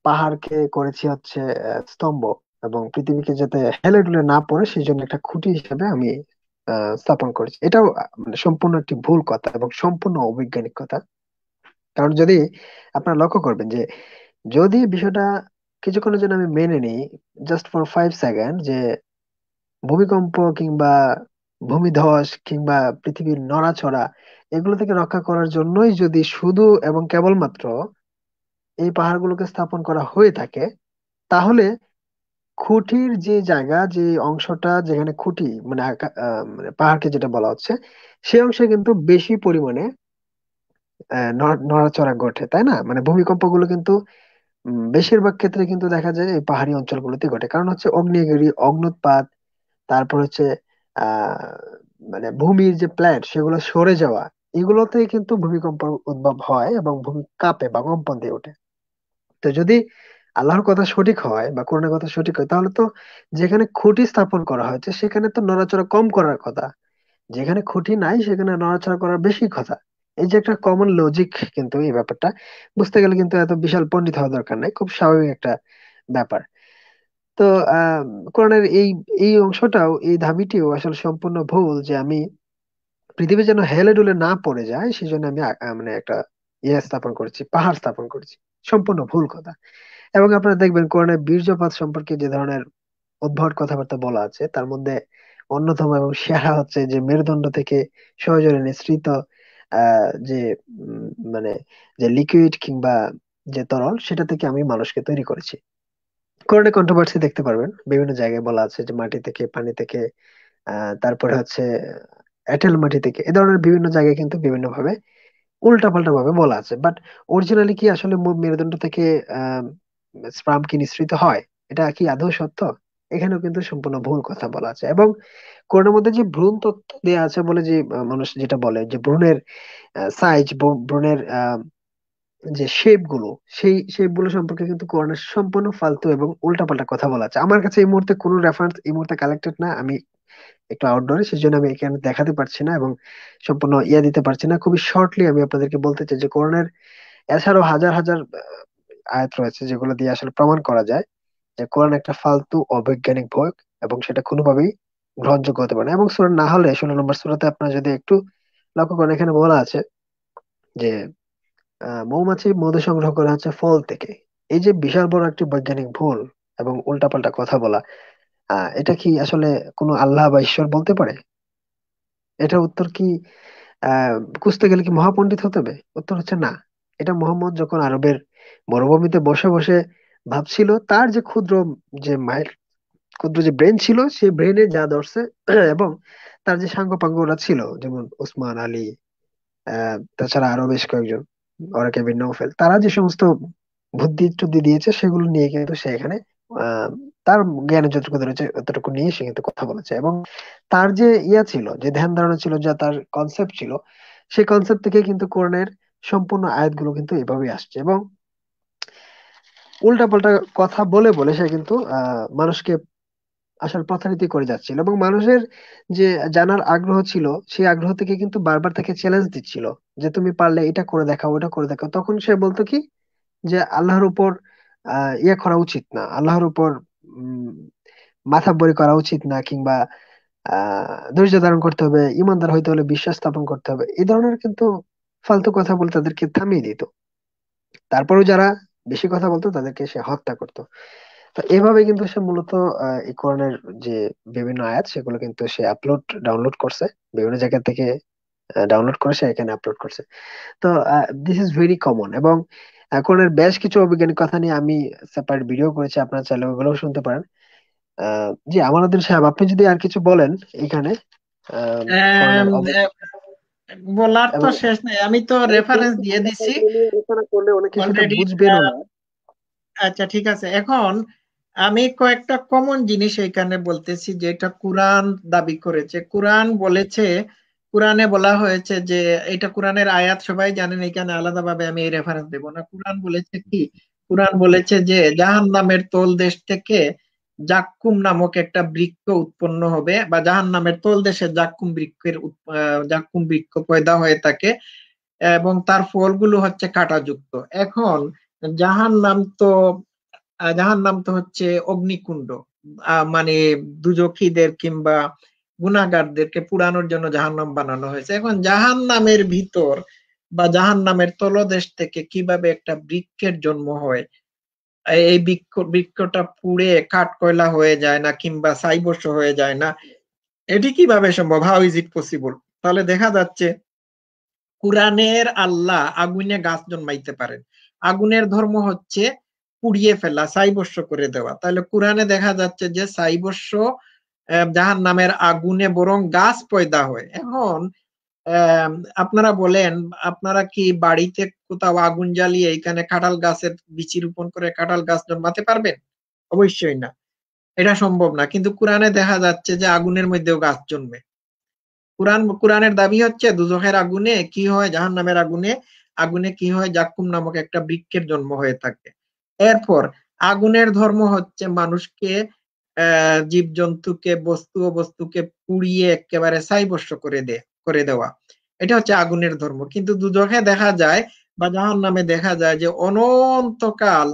পাহাড়কে করেছি হচ্ছে স্তম্ভ এবং পৃথিবীকে যাতে হেলে ডুলে না পড়ে সেই জন্য একটা খুঁটি হিসেবে আমি স্থাপন করেছি এটাও মানে সম্পূর্ণ একটি ভুল কথা এবং সম্পূর্ণ অবৈজ্ঞানিক কথা কারণ যদি আপনারা লক্ষ্য করবেন যে যদি বিষয়টা কিছুক্ষণের জন্য আমি মেনে নিই জাস্ট ফর ফাইভ সেকেন্ড যে ভূমিকম্প কিংবা ভূমিধস কিংবা পৃথিবীর নড়াচড়া এগুলো থেকে রক্ষা করার জন্যই যদি শুধু এবং কেবলমাত্র এই পাহাড়গুলোকে স্থাপন করা হয়ে থাকে তাহলে খুঁটির যে জায়গা যে অংশটা যেখানে খুঁটি মানে, মানে পাহাড়কে যেটা বলা হচ্ছে সেই অংশে কিন্তু বেশি পরিমাণে নড়াচড়া ঘটে তাই না মানে ভূমিকম্পগুলো কিন্তু বেশিরভাগ ক্ষেত্রে কিন্তু দেখা যায় এই পাহাড়ি অঞ্চলগুলোতে ঘটে কারণ হচ্ছে অগ্নেয়গিরি অগ্ন্যুৎপাত তারপর হচ্ছে আহ মানে ভূমির যে প্ল্যান্ট সেগুলো সরে যাওয়া এগুলোতে কিন্তু ভূমিকম্প উদ্ভব হয় এবং ভূমি কাঁপে বা কম্পন দিয়ে ওঠে তো যদি আল্লাহর কথা সঠিক হয় বা কোরআনের কথা সঠিক হয় তাহলে তো যেখানে খুঁটি স্থাপন করা হয়েছে সেখানে তো নড়াচড়া কম করার কথা যেখানে খুঁটি নাই সেখানে নড়াচড়া করার বেশি কথা এই যে একটা কমন লজিক কিন্তু এই ব্যাপারটা বুঝতে গেলে কিন্তু এত বিশাল পণ্ডিত হওয়ার দরকার নাই খুব স্বাভাবিক একটা ব্যাপার তো আহ কোরআনের এই এই অংশটাও এই দাবিটিও আসলে সম্পূর্ণ ভুল যে আমি পৃথিবী যেন হেলে ডুলে না পড়ে যায় সেজন্য আমি মানে একটা ইয়ে স্থাপন করেছি পাহাড় স্থাপন করেছি সম্পূর্ণ ভুল কথা এবং আপনারা দেখবেন কোরআনের বীর্যপাত সম্পর্কে যে ধরনের উদ্ভট কথাবার্তা বলা আছে তার মধ্যে অন্যতম এবং সেরা হচ্ছে যে মেরুদণ্ড থেকে সহজরে নিঃসৃত যে মানে যে লিকুইড কিংবা যে তরল সেটা থেকে আমি মানুষকে তৈরি করেছি কোরআনে কন্ট্রোভার্সি দেখতে পারবেন বিভিন্ন জায়গায় বলা আছে যে মাটি থেকে পানি থেকে তারপরে হচ্ছে এঁটেল মাটি থেকে এ ধরনের বিভিন্ন জায়গায় কিন্তু বিভিন্ন ভাবে উল্টা পাল্টা ভাবে বলা আছে বাট অরিজিনালি কি আসলে মেরুদণ্ড থেকে স্প্রাম কি নিঃসৃত হয় এটা কি আদৌ সত্য এখানেও কিন্তু সম্পূর্ণ ভুল কথা বলা আছে এবং কোরআনের মধ্যে যে ভ্রূণ তত্ত্ব দেওয়া আছে বলে যে মানুষ যেটা বলে যে ভ্রূণের সাইজ ভ্রূণের যে শেপ গুলো সেই শেপ গুলো সম্পর্কে কিন্তু কোরআনের সম্পূর্ণ ফালতু এবং উল্টাপাল্টা কথা বলা আছে আমার কাছে এই মুহূর্তে কোনো রেফারেন্স এই মুহূর্তে কালেক্টেড না আমি একটু আউটডোরে সেই জন্য আমি এখানে দেখাতে পারছি না এবং সম্পূর্ণ ইয়া দিতে পারছি না খুবই শর্টলি আমি আপনাদেরকে বলতে চাই যে কোরআনের এছাড়াও হাজার হাজার আয়াত রয়েছে যেগুলো দিয়ে আসলে প্রমাণ করা যায় যে কোরআন একটা ফালতু অবৈজ্ঞানিক বই এবং সেটা কোনোভাবেই গ্রহণযোগ্য হতে পারে এবং সুরা না হলে ষোলো নম্বর সুরাতে আপনার যদি একটু লক্ষ্য করেন এখানে বলা আছে যে মৌমাছি মধু সংগ্রহ করা হচ্ছে ফল থেকে এই যে বিশাল বড় একটি বৈজ্ঞানিক ভুল এবং উল্টাপাল্টা কথা বলা এটা কি আসলে কোনো আল্লাহ বা ঈশ্বর বলতে পারে এটা উত্তর কি খুঁজতে গেলে কি মহাপণ্ডিত হতে হবে উত্তর হচ্ছে না এটা মোহাম্মদ যখন আরবের মরুভূমিতে বসে বসে ভাবছিল তার যে ক্ষুদ্র যে মায়ের ক্ষুদ্র যে ব্রেন ছিল সেই ব্রেনে যা ধরছে [CLEARS THROAT] এবং তার যে সাঙ্গ পাঙ্গরা ছিল যেমন ওসমান আলী তাছাড়া আরো বেশ কয়েকজন ওরা কেবিন নৌফেল তারা যে সমস্ত বুদ্ধি টুদ্ধি দিয়েছে সেগুলো নিয়ে কিন্তু সে এখানে তার জ্ঞানের যতটুকু রয়েছে অতটুকু নিয়ে সে কিন্তু কথা বলেছে এবং তার যে ইয়া ছিল যে ধ্যান ধারণা ছিল যা তার কনসেপ্ট ছিল সেই কনসেপ্ট থেকে কিন্তু কোরআনের সম্পূর্ণ আয়াতগুলো কিন্তু এভাবে আসছে এবং উল্টাপাল্টা কথা বলে বলে সে কিন্তু মানুষকে আসলে প্রতারিত করে যাচ্ছিল এবং মানুষের যে জানার আগ্রহ ছিল সেই আগ্রহ থেকে কিন্তু বারবার তাকে চ্যালেঞ্জ দিচ্ছিল যে তুমি পারলে এটা করে দেখাও ওটা করে দেখাও তখন সে বলতো কি যে আল্লাহর উপর ইয়ে করা উচিত না আল্লাহর উপর মাথা বড়ি করা উচিত না কিংবা ধৈর্য ধারণ করতে হবে ইমানদার হইতে হলে বিশ্বাস স্থাপন করতে হবে এই ধরনের কিন্তু ফালতু কথা বলে তাদেরকে থামিয়ে দিত তারপরেও যারা বেশি কথা বলতো তাদেরকে সে হত্যা করত তো এভাবে কিন্তু সে মূলত এই কোরআনের যে বিভিন্ন আয়াত সেগুলো কিন্তু সে আপলোড ডাউনলোড করছে বিভিন্ন জায়গা থেকে ডাউনলোড করে সে এখানে আপলোড করছে তো দিস ইজ ভেরি কমন এবং কোরআনের বেশ কিছু অবৈজ্ঞানিক কথা নিয়ে আমি সেপারেট ভিডিও করেছি আপনারা চাইলে ওগুলোও শুনতে পারেন জি আমানুদ্দিন সাহেব আপনি যদি আর কিছু বলেন এখানে বলার তো শেষ নাই আমি তো রেফারেন্স দিয়ে দিছি আচ্ছা ঠিক আছে এখন আমি কয়েকটা কমন জিনিস এখানে বলতেছি যেটা কোরআন দাবি করেছে কোরআন বলেছে কোরআনে বলা হয়েছে যে এটা কোরআনের আয়াত সবাই জানেন এখানে আলাদাভাবে আমি এই রেফারেন্স দেব না কোরআন বলেছে কি কোরআন বলেছে যে জাহান নামের তোল দেশ থেকে জাক্কুম নামক একটা বৃক্ষ উৎপন্ন হবে বা জাহান নামের তল দেশে জাক্কুম বৃক্ষের জাক্কুম বৃক্ষ পয়দা হয়ে থাকে এবং তার ফলগুলো হচ্ছে কাঁটাযুক্ত এখন জাহান নাম তো জাহান নাম তো হচ্ছে অগ্নিকুণ্ড মানে দুজখীদের কিংবা গুণাগারদেরকে পুরানোর জন্য জাহান নাম বানানো হয়েছে এখন জাহান নামের ভিতর বা জাহান নামের তলদেশ থেকে কিভাবে একটা বৃক্ষের জন্ম হয় এই বৃক্ষ বৃক্ষটা পুড়ে কাঠ কয়লা হয়ে যায় না কিংবা সাইবর্ষ হয়ে যায় না এটি কিভাবে সম্ভব হাউ ইজ ইট পসিবল তাহলে দেখা যাচ্ছে কোরআনের আল্লাহ আগুনে গাছ জন্মাইতে পারেন আগুনের ধর্ম হচ্ছে পুড়িয়ে ফেলা সাইবস করে দেওয়া তাহলে কোরআনে দেখা যাচ্ছে যে সাইবস্য জাহান নামের আগুনে বরং গাছ পয়দা হয় এখন আপনারা বলেন আপনারা কি বাড়িতে কোথাও আগুন জ্বালিয়ে এখানে কাঁঠাল গাছের বিচি রোপণ করে কাঁঠাল গাছ জন্মাতে পারবেন অবশ্যই না এটা সম্ভব না কিন্তু কোরআনে দেখা যাচ্ছে যে আগুনের মধ্যেও গাছ জন্মে কোরআন কোরআনের দাবি হচ্ছে দুজহের আগুনে কি হয় জাহান নামের আগুনে আগুনে কি হয় জাকুম নামক একটা বৃক্ষের জন্ম হয়ে থাকে এরপর আগুনের ধর্ম হচ্ছে মানুষকে আহ জীবজন্তুকে বস্তু ও বস্তুকে পুড়িয়ে একেবারে সাইবস্য করে দেয় করে দেওয়া এটা হচ্ছে আগুনের ধর্ম কিন্তু দুদকে দেখা যায় বা জাহান নামে দেখা যায় যে অনন্তকাল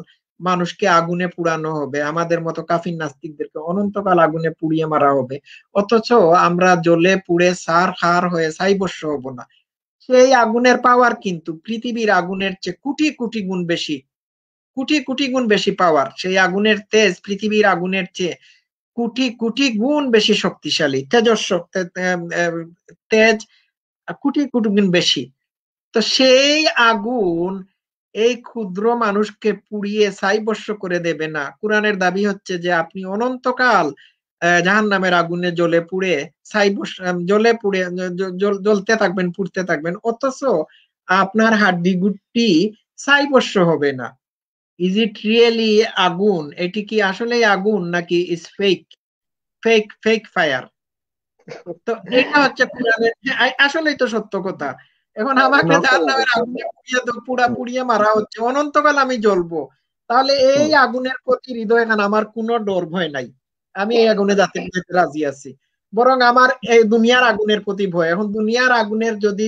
মানুষকে আগুনে পুড়ানো হবে আমাদের মতো কাফির নাস্তিকদেরকে অনন্তকাল আগুনে পুড়িয়ে মারা হবে অথচ আমরা জলে পুড়ে সার হার হয়ে সাইবস্য হব না সেই আগুনের পাওয়ার কিন্তু পৃথিবীর আগুনের চেয়ে কোটি কোটি গুণ বেশি কোটি কোটি গুণ বেশি পাওয়ার সেই আগুনের তেজ পৃথিবীর আগুনের চেয়ে কুটি কুটি গুণ বেশি শক্তিশালী তেজস্ব তেজ কুটি কুটি গুণ বেশি তো সেই আগুন এই ক্ষুদ্র মানুষকে পুড়িয়ে সাইবর্ষ করে দেবে না কোরআনের দাবি হচ্ছে যে আপনি অনন্তকাল জাহান নামের আগুনে জ্বলে পুড়ে সাইবর্ষ জ্বলে পুড়ে জ্বলতে থাকবেন পুড়তে থাকবেন অথচ আপনার হাড্ডি গুটি সাইবর্ষ হবে না ইজ ইট রিয়েলি আগুন এটি কি আসলে আগুন নাকি is fake fake fake fire তো এটা হচ্ছে হ্যাঁ, আসলেই তো সত্য কথা এখন হ্যাঁ, আমাকে জাহান্নামের আগুনে পুড়িয়ে পুড়া পুড়িয়ে মারা হচ্ছে অনন্তকাল আমি জ্বলবো তাহলে এই আগুনের প্রতি হৃদয় এখন আমার কোনো ডর ভয় নাই আমি এই আগুনে যাতে রাজি আছি বরং আমার এই দুনিয়ার আগুনের প্রতি ভয় এখন দুনিয়ার আগুনের যদি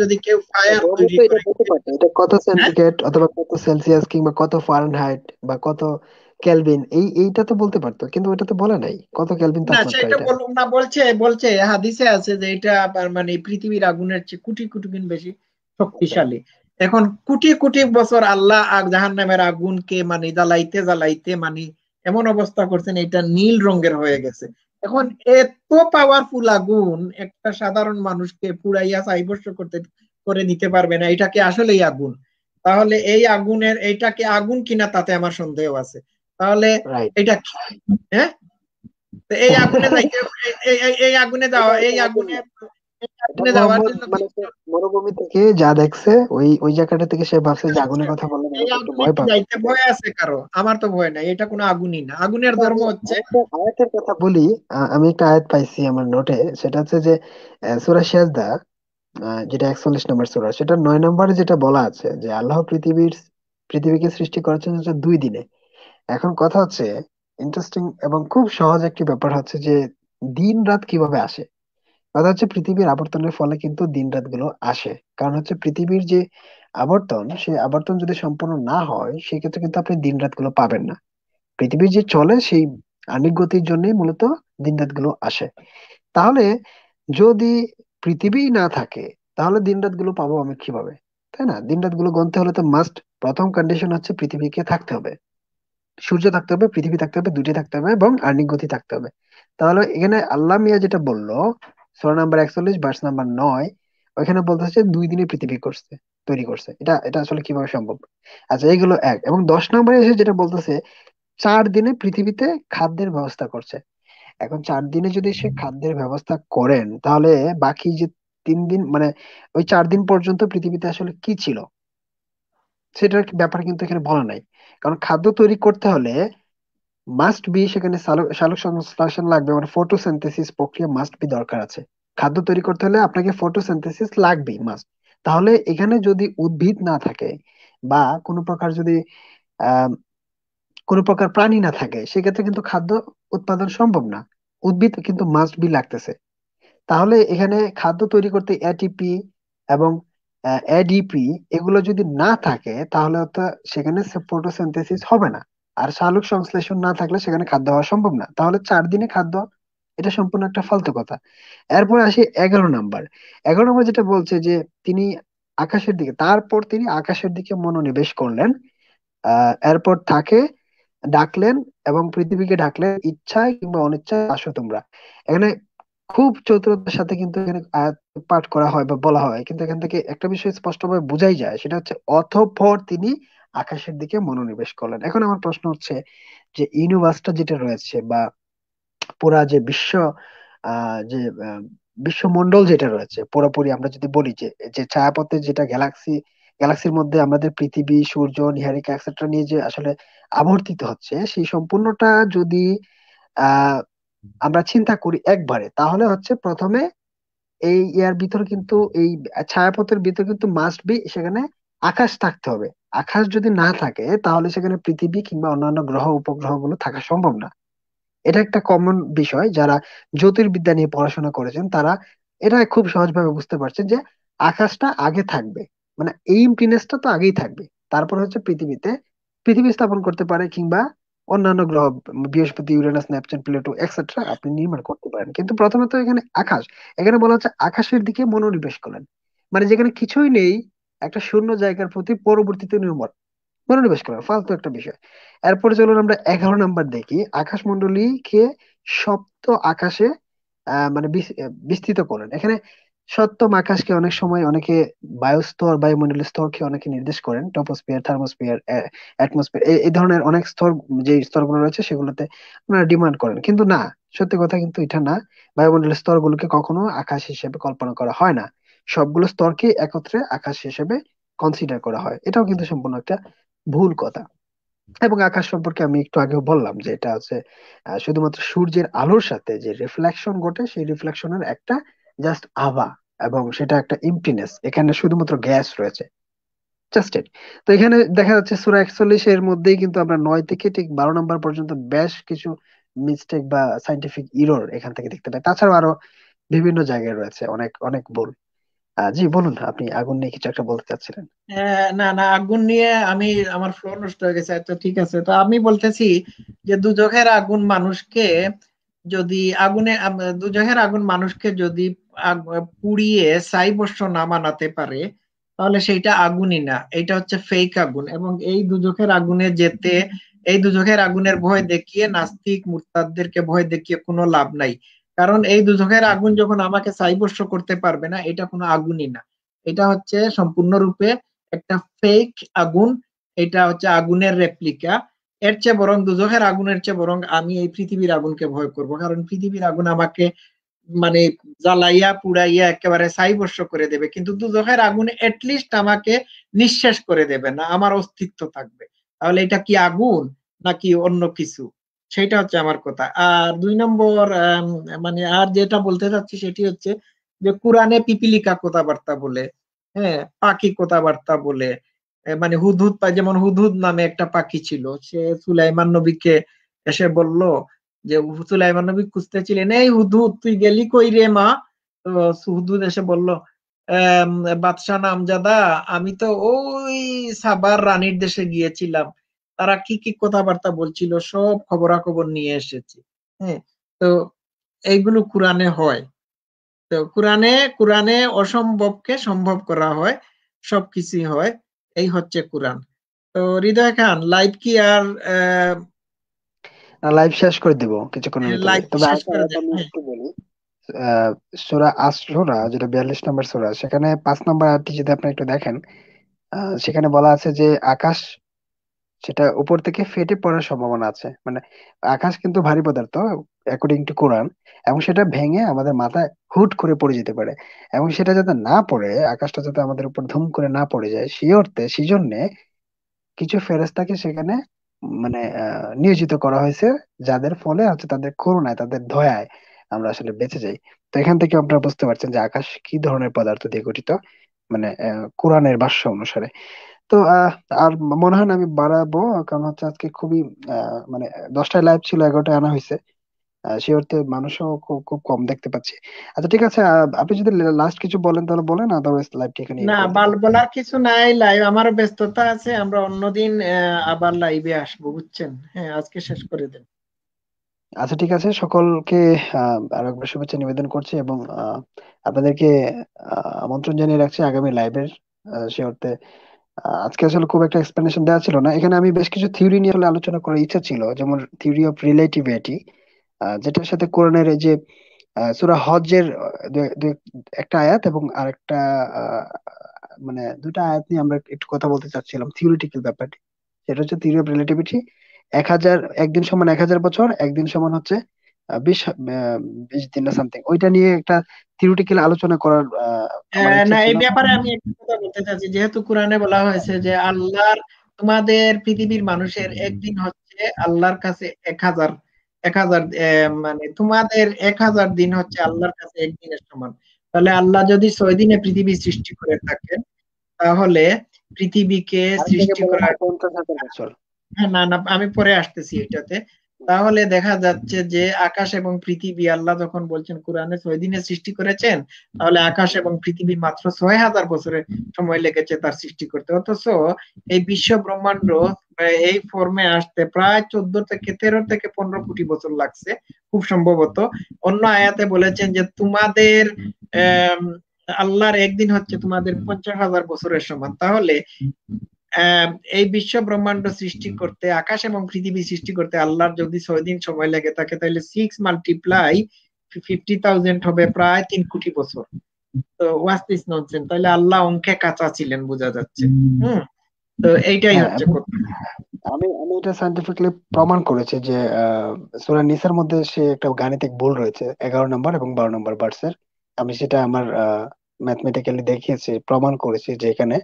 যদি কেউ ফায়ার এটা কত সেন্টিগ্রেড অথবা কত সেলসিয়াস কিংবা কত ফারেনহাইট বা কত কেলভিন এই এইটা তো বলতে পারতো কিন্তু তো বলা নাই কত কেলভিন তাপমাত্রা এটা বললাম না বলছে বলছে হাদিসে আছে যে এটা মানে পৃথিবীর আগুনের চেয়ে কোটি কোটি গুণ বেশি শক্তিশালী এখন কোটি কোটি বছর আল্লাহ জাহান নামের আগুনকে মানে জ্বালাইতে জ্বালাইতে মানে এমন অবস্থা করছেন এটা নীল রঙের হয়ে গেছে এখন এত পাওয়ারফুল আগুন একটা সাধারণ মানুষকে পুরাইয়া সাইবস্য করতে করে দিতে পারবে না এটাকে আসলেই আগুন তাহলে এই আগুনের এইটাকে আগুন কিনা তাতে আমার সন্দেহ আছে তাহলে এটা হ্যাঁ এই আগুনে এই আগুনে যাওয়া এই আগুনে মানে মানে মরুভূমি থেকে যা দেখছে ওই ওই জায়গাটা থেকে সে ভাবছে যে আগুনের কথা বলে ভয় আছে কারো আমার তো ভয় নাই এটা কোনো আগুনই না আগুনের আচ্ছা, ধর্ম হচ্ছে আয়াতের কথা বলি আমি একটা আয়াত পাইছি আমার নোটে সেটা হচ্ছে যে সুরা সিজদা যেটা একচল্লিশ নম্বর সুরা সেটা নয় নম্বরে যেটা বলা আছে যে আল্লাহ পৃথিবীর পৃথিবীকে সৃষ্টি করেছেন হচ্ছে দুই দিনে এখন কথা হচ্ছে ইন্টারেস্টিং এবং খুব সহজ একটি ব্যাপার হচ্ছে যে দিন রাত কিভাবে আসে কথা হচ্ছে পৃথিবীর আবর্তনের ফলে কিন্তু দিন রাত গুলো আসে কারণ হচ্ছে পৃথিবীর যে আবর্তন সে আবর্তন যদি সম্পূর্ণ না হয় সেক্ষেত্রে কিন্তু আপনি দিন রাত গুলো পাবেন না পৃথিবীর যে চলে সেই আনিক গতির জন্যই মূলত দিন রাত গুলো আসে তাহলে যদি পৃথিবী না থাকে তাহলে দিন রাত গুলো পাবো আমি কিভাবে তাই না দিন রাত গুলো গণতে হলে তো মাস্ট প্রথম কন্ডিশন হচ্ছে পৃথিবীকে থাকতে হবে সূর্য থাকতে হবে পৃথিবী থাকতে হবে দুটি থাকতে হবে এবং আর্নিক গতি থাকতে হবে তাহলে এখানে আল্লাহ মিয়া যেটা বললো নাম্বার একচল্লিশ নাম্বার নয় ওইখানে বলতেছে দুই দিনে পৃথিবী করছে তৈরি করছে এটা এটা আসলে কিভাবে সম্ভব আচ্ছা এগুলো এক এবং দশ নম্বরে এসে যেটা বলতেছে চার দিনে পৃথিবীতে খাদ্যের ব্যবস্থা করছে এখন চার দিনে যদি সে খাদ্যের ব্যবস্থা করেন তাহলে বাকি যে তিন দিন মানে ওই চার দিন পর্যন্ত পৃথিবীতে আসলে কি ছিল সেটার ব্যাপার কিন্তু এখানে বলা নাই কারণ খাদ্য তৈরি করতে হলে মাস্ট বি সেখানে সালোক সংশ্লেষণ লাগবে মানে ফটোসিনথেসিস প্রক্রিয়া মাস্ট বি দরকার আছে খাদ্য তৈরি করতে হলে আপনাকে ফটোসিনথেসিস লাগবে মাস্ট তাহলে এখানে যদি উদ্ভিদ না থাকে বা কোনো প্রকার যদি কোনো প্রকার প্রাণী না থাকে সেক্ষেত্রে কিন্তু খাদ্য উৎপাদন সম্ভব না উদ্ভিদ কিন্তু মাস্ট বি লাগতেছে তাহলে এখানে খাদ্য তৈরি করতে এটিপি এবং এডিপি এগুলো যদি না থাকে তাহলে তো সেখানে ফটোসিনথেসিস হবে না আর সালোক সংশ্লেষণ না থাকলে সেখানে খাদ্য হওয়া সম্ভব না তাহলে চার দিনে খাদ্য এটা সম্পূর্ণ একটা ফালতু কথা এরপর আসি এগারো নাম্বার এগারো নম্বর যেটা বলছে যে তিনি আকাশের দিকে তারপর তিনি আকাশের দিকে মনোনিবেশ করলেন আহ এরপর তাকে ডাকলেন এবং পৃথিবীকে ডাকলেন ইচ্ছায় কিংবা অনিচ্ছায় আসো তোমরা এখানে খুব চতুরতার সাথে কিন্তু এখানে পাঠ করা হয় বা বলা হয় কিন্তু এখান থেকে একটা বিষয় স্পষ্টভাবে বোঝাই যায় সেটা হচ্ছে অথপর তিনি আকাশের দিকে মনোনিবেশ করলেন এখন আমার প্রশ্ন হচ্ছে যে ইউনিভার্সটা যেটা রয়েছে বা পুরা যে বিশ্ব যে বিশ্বমন্ডল যেটা রয়েছে পুরোপুরি আমরা যদি বলি যে যে ছায়াপথে যেটা গ্যালাক্সি গ্যালাক্সির মধ্যে আমাদের পৃথিবী সূর্য নিহারিকা এক্সেট্রা নিয়ে যে আসলে আবর্তিত হচ্ছে সেই সম্পূর্ণটা যদি আহ আমরা চিন্তা করি একবারে তাহলে হচ্ছে প্রথমে এই ইয়ার ভিতর কিন্তু এই ছায়াপথের ভিতর কিন্তু মাস্ট বি সেখানে আকাশ থাকতে হবে আকাশ যদি না থাকে তাহলে সেখানে পৃথিবী কিংবা অন্যান্য গ্রহ উপগ্রহ গুলো থাকা সম্ভব না এটা একটা কমন বিষয় যারা জ্যোতির্বিদ্যা নিয়ে পড়াশোনা করেছেন তারা এটা খুব সহজভাবে বুঝতে পারছেন যে আকাশটা আগে থাকবে মানে এই ইমপ্লিনেসটা তো আগেই থাকবে তারপর হচ্ছে পৃথিবীতে পৃথিবী স্থাপন করতে পারে কিংবা অন্যান্য গ্রহ বৃহস্পতি ইউরেনাস নেপচুন প্লেটো এক্সেট্রা আপনি নির্মাণ করতে পারেন কিন্তু প্রথমে তো এখানে আকাশ এখানে বলা হচ্ছে আকাশের দিকে মনোনিবেশ করেন মানে যেখানে কিছুই নেই একটা শূন্য জায়গার প্রতি পরবর্তীতে নির্মল মনোনিবেশ করা ফালতু একটা বিষয় এরপরে চলুন আমরা এগারো নাম্বার দেখি কে সপ্ত আকাশে মানে বিস্তৃত করেন এখানে সপ্তম আকাশকে অনেক সময় অনেকে বায়ুস্তর বায়ুমণ্ডল স্তরকে অনেকে নির্দেশ করেন টপোস্পিয়ার থার্মোস্পিয়ার অ্যাটমসফিয়ার এই ধরনের অনেক স্তর যে স্তরগুলো রয়েছে সেগুলোতে আপনারা ডিমান্ড করেন কিন্তু না সত্যি কথা কিন্তু এটা না বায়ুমণ্ডলের স্তরগুলোকে কখনো আকাশ হিসেবে কল্পনা করা হয় না সবগুলো স্তরকে একত্রে আকাশ হিসেবে কনসিডার করা হয় এটাও কিন্তু সম্পূর্ণ একটা ভুল কথা এবং আকাশ সম্পর্কে আমি একটু আগেও বললাম যে এটা হচ্ছে শুধুমাত্র সূর্যের আলোর সাথে যে রিফ্লেকশন ঘটে সেই রিফ্লেকশনের একটা জাস্ট আভা এবং সেটা একটা ইমপিনেস এখানে শুধুমাত্র গ্যাস রয়েছে জাস্ট জাস্টেড তো এখানে দেখা যাচ্ছে সুরা একচল্লিশ এর মধ্যেই কিন্তু আমরা নয় থেকে ঠিক বারো নম্বর পর্যন্ত বেশ কিছু মিস্টেক বা সাইন্টিফিক ইরোর এখান থেকে দেখতে পাই তাছাড়াও আরো বিভিন্ন জায়গায় রয়েছে অনেক অনেক ভুল জি বলুন আপনি আগুন নিয়ে কিছু একটা বলতে চাচ্ছিলেন হ্যাঁ, না না আগুন নিয়ে আমি আমার ফ্লো নষ্ট হয়ে গেছে আচ্ছা ঠিক আছে তো আমি বলতেছি যে দুজখের আগুন মানুষকে যদি আগুনে দুজখের আগুন মানুষকে যদি পুড়িয়ে সাই বর্ষ না মানাতে পারে তাহলে সেইটা আগুনই না এটা হচ্ছে ফেক আগুন এবং এই দুজখের আগুনে যেতে এই দুজখের আগুনের ভয় দেখিয়ে নাস্তিক মুরতাদদেরকে ভয় দেখিয়ে কোনো লাভ নাই কারণ এই দুধকের আগুন যখন আমাকে সাইবর্ষ করতে পারবে না এটা কোনো আগুনই না এটা হচ্ছে সম্পূর্ণরূপে একটা ফেক আগুন এটা হচ্ছে আগুনের রেপ্লিকা এর চেয়ে বরং দুজখের আগুনের চেয়ে বরং আমি এই পৃথিবীর আগুনকে ভয় করব কারণ পৃথিবীর আগুন আমাকে মানে জ্বালাইয়া পুড়াইয়া একেবারে সাইবর্ষ করে দেবে কিন্তু দুজখের আগুন এটলিস্ট আমাকে নিঃশেষ করে দেবে না আমার অস্তিত্ব থাকবে তাহলে এটা কি আগুন নাকি অন্য কিছু সেটা হচ্ছে আমার কথা আর দুই নম্বর মানে আর যেটা বলতে চাচ্ছি সেটি হচ্ছে যে কোরআনে পিপিলিকা কথাবার্তা বলে হ্যাঁ পাখি কথাবার্তা বলে মানে হুদহুদ যেমন হুদহুদ নামে একটা পাখি ছিল সে সুলাইমান নবীকে এসে বলল যে সুলাইমান নবী ছিলেন এই হুদহুদ তুই গেলি কই রে মা তো হুদহুদ এসে বলল বাদশাহ নামজাদা আমি তো ওই সাবার রানীর দেশে গিয়েছিলাম তারা কি কি কথাবার্তা বলছিল সব খবরাখবর নিয়ে এসেছে হ্যাঁ তো এইগুলো কোরআনে হয় তো কোরআনে কোরআনে অসম্ভবকে সম্ভব করা হয় সবকিছুই হয় এই হচ্ছে কোরআন তো হৃদয় খান লাইভ কি আর লাইভ শেষ করে দিব কিছুক্ষণ হ্যাঁ, তবে হ্যাঁ। একটু বলি সূরা আসরা যেটা বিয়াল্লিশ নম্বর সোরা সেখানে পাঁচ নম্বর আয়াতটি যদি আপনি একটু দেখেন সেখানে বলা আছে যে আকাশ সেটা উপর থেকে ফেটে পড়ার সম্ভাবনা আছে মানে আকাশ কিন্তু ভারী পদার্থ অ্যাকর্ডিং টু কোরআন এবং সেটা ভেঙে আমাদের মাথায় হুট করে পড়ে যেতে পারে এবং সেটা যাতে না পড়ে আকাশটা যাতে আমাদের উপর ধুম করে না পড়ে যায় সেই অর্থে সেই জন্যে কিছু ফেরেস্তাকে সেখানে মানে নিয়োজিত করা হয়েছে যাদের ফলে হচ্ছে তাদের করুণায় তাদের দয়ায় আমরা আসলে বেঁচে যাই তো এখান থেকে আপনারা বুঝতে পারছেন যে আকাশ কি ধরনের পদার্থ দিয়ে গঠিত মানে কোরআনের ভাষ্য অনুসারে তো আহ, আর মনে হয় না আমি বাড়াবো কারণ হচ্ছে আজকে খুবই মানে দশটায় লাইভ ছিল এগারোটায় আনা হয়েছে সে অর্থে মানুষও খুব খুব কম দেখতে পাচ্ছি আচ্ছা ঠিক আছে আপনি যদি লাস্ট কিছু বলেন তাহলে বলেন আদারওয়াইজ লাইভটি এখানে না বাল বলার কিছু নাই লাইভ আমার ব্যস্ততা আছে আমরা অন্যদিন আবার লাইভে আসব বুঝছেন হ্যাঁ আজকে শেষ করে দেন আচ্ছা ঠিক আছে সকলকে আরো একবার শুভেচ্ছা নিবেদন করছি এবং আপনাদেরকে আমন্ত্রণ জানিয়ে রাখছি আগামী লাইভের সে অর্থে আজকে আসলে খুব একটা এক্সপ্লেনেশন দেওয়া ছিল না এখানে আমি বেশ কিছু থিওরি নিয়ে আসলে আলোচনা করার ইচ্ছা ছিল যেমন থিওরি অফ রিলেটিভিটি যেটার সাথে কোরআনের যে সুরা হজের একটা আয়াত এবং আর আরেকটা মানে দুটা আয়াত নিয়ে আমরা একটু কথা বলতে চাচ্ছিলাম থিওরিটিক্যাল ব্যাপারটি সেটা হচ্ছে থিওরি অফ রিলেটিভিটি এক হাজার একদিন সমান এক হাজার বছর একদিন সমান হচ্ছে বিশ বিশ দিন না সামথিং ওইটা নিয়ে একটা থিওরিটিক্যাল আলোচনা করার হ্যাঁ, না এই ব্যাপারে আমি একটা কথা বলতে চাচ্ছি যেহেতু কোরআনে বলা হয়েছে যে আল্লাহর তোমাদের পৃথিবীর মানুষের একদিন হচ্ছে আল্লাহর কাছে এক হাজার এক হাজার মানে তোমাদের এক হাজার দিন হচ্ছে আল্লাহর কাছে একদিনের সমান তাহলে আল্লাহ যদি ছয় দিনে পৃথিবী সৃষ্টি করে থাকেন তাহলে পৃথিবীকে সৃষ্টি করার হ্যাঁ, না না আমি পরে আসতেছি এটাতে তাহলে দেখা যাচ্ছে যে আকাশ এবং পৃথিবী আল্লাহ যখন বলছেন কোরআনে ছয় দিনে সৃষ্টি করেছেন তাহলে আকাশ এবং পৃথিবী মাত্র ছয় হাজার বছরের সময় লেগেছে তার সৃষ্টি করতে অথচ এই বিশ্ব ব্রহ্মাণ্ড এই ফর্মে আসতে প্রায় চোদ্দ থেকে তেরো থেকে পনেরো কোটি বছর লাগছে খুব সম্ভবত অন্য আয়াতে বলেছেন যে তোমাদের আল্লাহর একদিন হচ্ছে তোমাদের পঞ্চাশ হাজার বছরের সমান তাহলে এই বিশ্ব ব্রহ্মাণ্ড সৃষ্টি করতে আকাশ এবং পৃথিবী সৃষ্টি করতে আল্লাহর যদি ছয় দিন সময় লাগে থাকে তাহলে সিক্স মাল্টিপ্লাই ফিফটি থাউজেন্ড হবে প্রায় তিন কোটি বছর তো ওয়াস্তিস দিস ননসেন তাহলে আল্লাহ অঙ্কে কাঁচা ছিলেন বোঝা যাচ্ছে হুম তো এইটাই হ্যাঁ, হচ্ছে আমি আমি এটা সায়েন্টিফিকলি প্রমাণ করেছি যে সূরা নিসার মধ্যে সে একটা গাণিতিক ভুল রয়েছে এগারো নম্বর এবং বারো নম্বর বার্সের আমি সেটা আমার ম্যাথমেটিক্যালি দেখিয়েছি প্রমাণ করেছি যে এখানে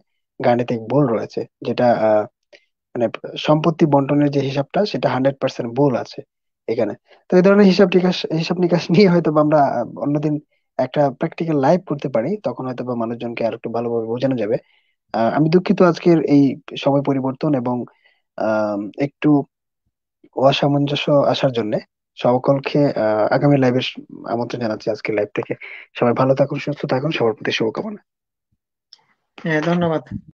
গাণিতিক ভুল রয়েছে যেটা আহ, মানে সম্পত্তি বন্টনের যে হিসাবটা সেটা হান্ড্রেড পার্সেন্ট ভুল আছে এখানে তো এই ধরনের হিসাব নিকাশ হিসাব নিকাশ নিয়ে হয়তো বা আমরা অন্যদিন একটা প্র্যাকটিক্যাল লাইভ করতে পারি তখন হয়তো বা মানুষজনকে আর একটু ভালোভাবে বোঝানো যাবে আহ, আমি দুঃখিত আজকের এই সময় পরিবর্তন এবং আহ, একটু অসামঞ্জস্য আসার জন্য সকলকে আহ, আগামী লাইভে আমন্ত্রণ জানাচ্ছি আজকের লাইভ থেকে সবাই ভালো থাকুন সুস্থ থাকুন সবার প্রতি শুভকামনা হ্যাঁ ধন্যবাদ